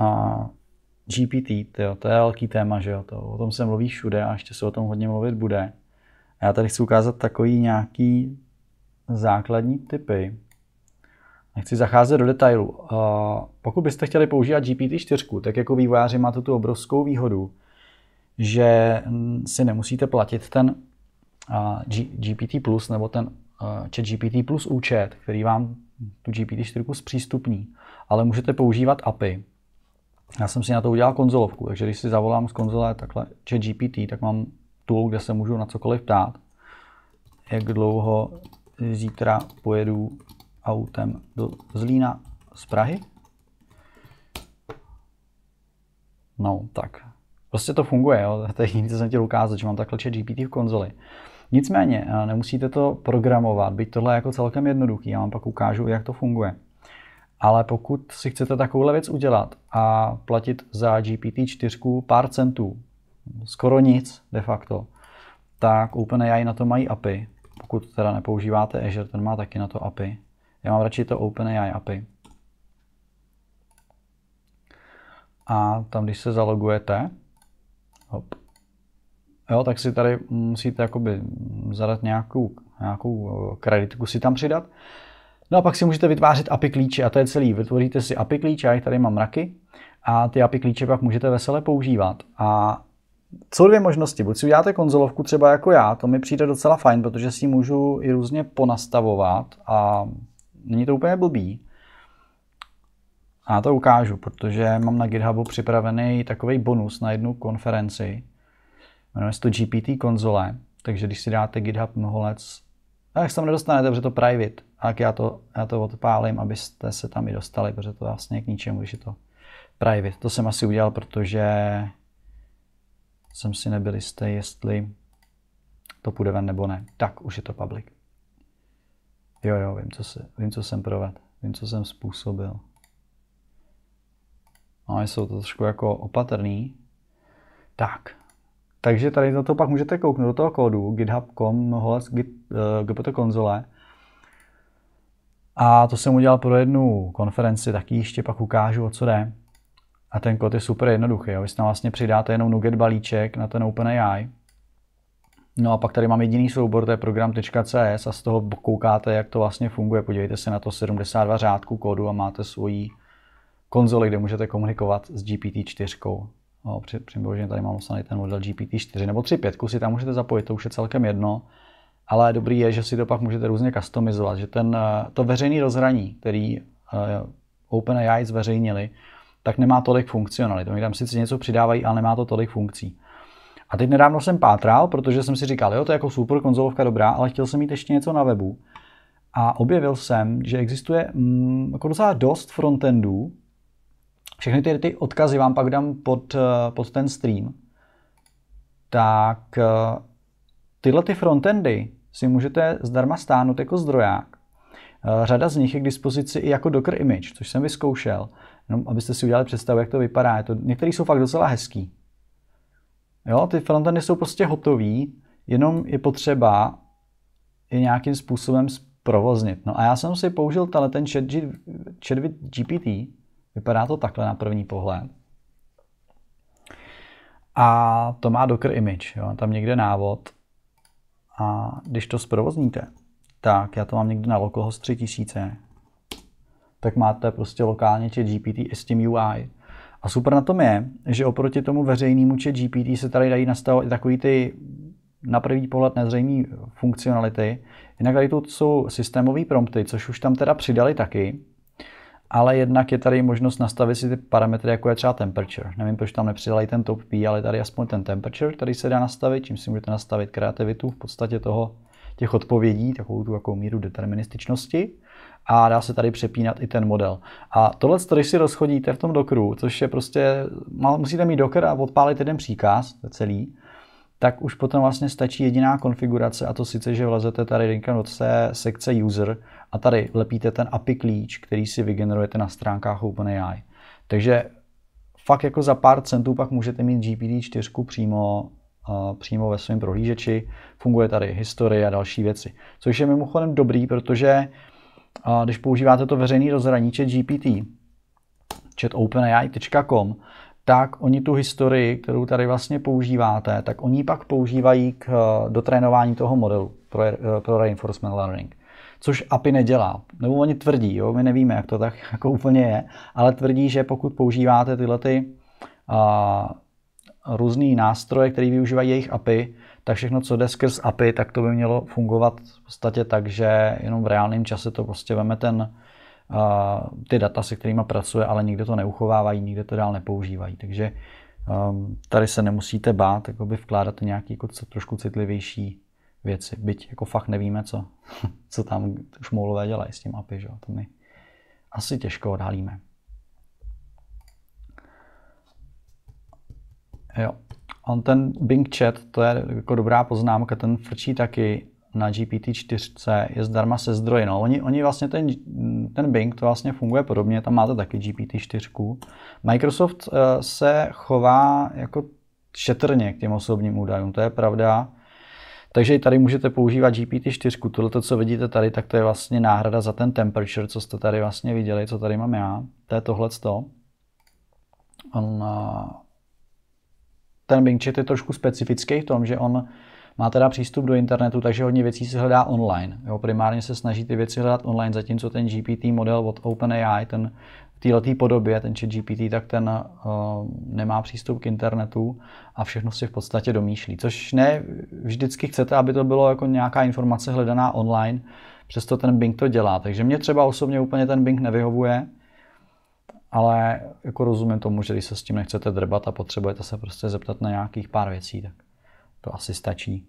A GPT, tyjo, to je velký téma, že jo, to, o tom se mluví všude a ještě se o tom hodně mluvit bude. A já tady chci ukázat takový nějaký základní typy. Nechci zacházet do detailu. Uh, pokud byste chtěli používat GPT-4, tak jako vývojáři máte tu obrovskou výhodu, že si nemusíte platit ten uh, GPT Plus nebo ten uh, chat GPT Plus účet, který vám tu GPT-4 zpřístupní, ale můžete používat API. Já jsem si na to udělal konzolovku, takže když si zavolám z konzole takhle chat GPT, tak mám tool, kde se můžu na cokoliv ptát, jak dlouho zítra pojedu autem do Zlína z Prahy. No, tak. Prostě to funguje, jo. To je jediné, co jsem chtěl ukázat, že mám takhle chat GPT v konzoli. Nicméně, eh, nemusíte to programovat, byť tohle je jako celkem jednoduchý. Já vám pak ukážu, jak to funguje. Ale pokud si chcete takovouhle věc udělat a platit za GPT-4 pár centů, skoro nic de facto, tak OpenAI na to mají API. Pokud teda nepoužíváte Azure, ten má taky na to API. Já mám radši to OpenAI API. A tam, když se zalogujete, hop, jo, tak si tady musíte jakoby zadat nějakou, nějakou eh, kreditku si tam přidat. No a pak si můžete vytvářet API klíče a to je celý. Vytvoříte si API klíče, já tady mám mraky, a ty API klíče pak můžete vesele používat. A jsou dvě možnosti. Buď si uděláte konzolovku třeba jako já, to mi přijde docela fajn, protože si ji můžu i různě ponastavovat a není to úplně blbý. A já to ukážu, protože mám na GitHubu připravený takový bonus na jednu konferenci. Jmenuje se to GPT konzole, takže když si dáte GitHub let, tak se tam nedostanete, protože to private tak já to, já to odpálím, abyste se tam i dostali, protože to vlastně k ničemu, když je to private. To jsem asi udělal, protože jsem si nebyl jistý, jestli to půjde ven nebo ne. Tak, už je to public. Jo, jo, vím, co, si, vím, co jsem provedl, vím, co jsem způsobil. No, jsou to trošku jako opatrný. Tak, takže tady na to pak můžete kouknout do toho kódu github.com git uh, konzole a to jsem udělal pro jednu konferenci, taky ještě pak ukážu, o co jde. A ten kód je super jednoduchý. Jo. Vy tam vlastně přidáte jenom nugget balíček na ten OpenAI. No a pak tady mám jediný soubor, to je program.cs a z toho koukáte, jak to vlastně funguje. Podívejte se na to 72 řádků kódu a máte svoji konzoli, kde můžete komunikovat s GPT-4. No, při, tady mám tady ten model GPT-4 nebo 3.5, si tam můžete zapojit, to už je celkem jedno ale dobrý je, že si to pak můžete různě customizovat, že ten, eh, to veřejný rozhraní, který eh, OpenAI zveřejnili, tak nemá tolik funkcionalit. Oni tam sice něco přidávají, ale nemá to tolik funkcí. A teď nedávno jsem pátral, protože jsem si říkal, jo, to je jako super konzolovka dobrá, ale chtěl jsem mít ještě něco na webu. A objevil jsem, že existuje mm, jako docela dost frontendů. Všechny ty, ty odkazy vám pak dám pod, eh, pod ten stream. Tak tyhle ty frontendy si můžete zdarma stáhnout jako zdroják. Eh, řada z nich je k dispozici i jako Docker image, což jsem vyzkoušel, jenom abyste si udělali představu, jak to vypadá. Je to, některý jsou fakt docela hezký. Jo, ty frontendy jsou prostě hotový, jenom je potřeba je nějakým způsobem zprovoznit. No a já jsem si použil tenhle ten chat, G, chat GPT, vypadá to takhle na první pohled. A to má Docker image, jo, tam někde návod a když to zprovozníte, tak já to mám někde na localhost 3000, tak máte prostě lokálně chat GPT i s tím UI. A super na tom je, že oproti tomu veřejnému chat GPT se tady dají nastavovat i takový ty na první pohled nezřejmé funkcionality. Jinak tady to jsou systémové prompty, což už tam teda přidali taky, ale jednak je tady možnost nastavit si ty parametry, jako je třeba temperature. Nevím, proč tam nepřidali ten top P, ale tady aspoň ten temperature, který se dá nastavit, čím si můžete nastavit kreativitu v podstatě toho, těch odpovědí, takovou tu jakou míru determinističnosti a dá se tady přepínat i ten model. A tohle, když si rozchodíte v tom dokru, což je prostě, musíte mít doker a odpálit jeden příkaz, celý, tak už potom vlastně stačí jediná konfigurace a to sice, že vlezete tady někam do té sekce user a tady lepíte ten API klíč, který si vygenerujete na stránkách OpenAI. Takže fakt jako za pár centů pak můžete mít GPT-4 přímo přímo ve svém prohlížeči. Funguje tady historie a další věci. Což je mimochodem dobrý, protože když používáte to veřejný rozhraní chat GPT, chatopenai.com, openai.com, tak oni tu historii, kterou tady vlastně používáte, tak oni pak používají k eh, dotrénování toho modelu pro, eh, pro reinforcement learning. Což API nedělá. Nebo oni tvrdí, jo, my nevíme, jak to tak jako úplně je, ale tvrdí, že pokud používáte tyhle ty uh, eh, různé nástroje, které využívají jejich API, tak všechno, co jde skrz API, tak to by mělo fungovat v podstatě tak, že jenom v reálném čase to prostě veme ten, ty data, se kterými pracuje, ale nikde to neuchovávají, nikde to dál nepoužívají. Takže um, tady se nemusíte bát, jakoby vkládat nějaké jako trošku citlivější věci. Byť jako fakt nevíme, co, co tam šmoulové dělají s tím API, že? to my asi těžko odhalíme. Jo. On ten Bing Chat, to je jako dobrá poznámka, ten frčí taky na GPT-4 je zdarma se zdroji. No, oni, oni vlastně ten, ten Bing, to vlastně funguje podobně, tam máte taky GPT-4. Microsoft uh, se chová jako šetrně k těm osobním údajům, to je pravda. Takže i tady můžete používat GPT-4. Tohle, co vidíte tady, tak to je vlastně náhrada za ten temperature, co jste tady vlastně viděli, co tady mám já. To je tohle. On, eh, ten Bing Chat je trošku specifický v tom, že on má teda přístup do internetu, takže hodně věcí se hledá online. Jo, primárně se snaží ty věci hledat online, zatímco ten GPT model od OpenAI, ten v této podobě, ten chat GPT, tak ten uh, nemá přístup k internetu a všechno si v podstatě domýšlí. Což ne vždycky chcete, aby to bylo jako nějaká informace hledaná online, přesto ten Bing to dělá. Takže mě třeba osobně úplně ten Bing nevyhovuje, ale jako rozumím tomu, že když se s tím nechcete drbat a potřebujete se prostě zeptat na nějakých pár věcí, tak to asi stačí.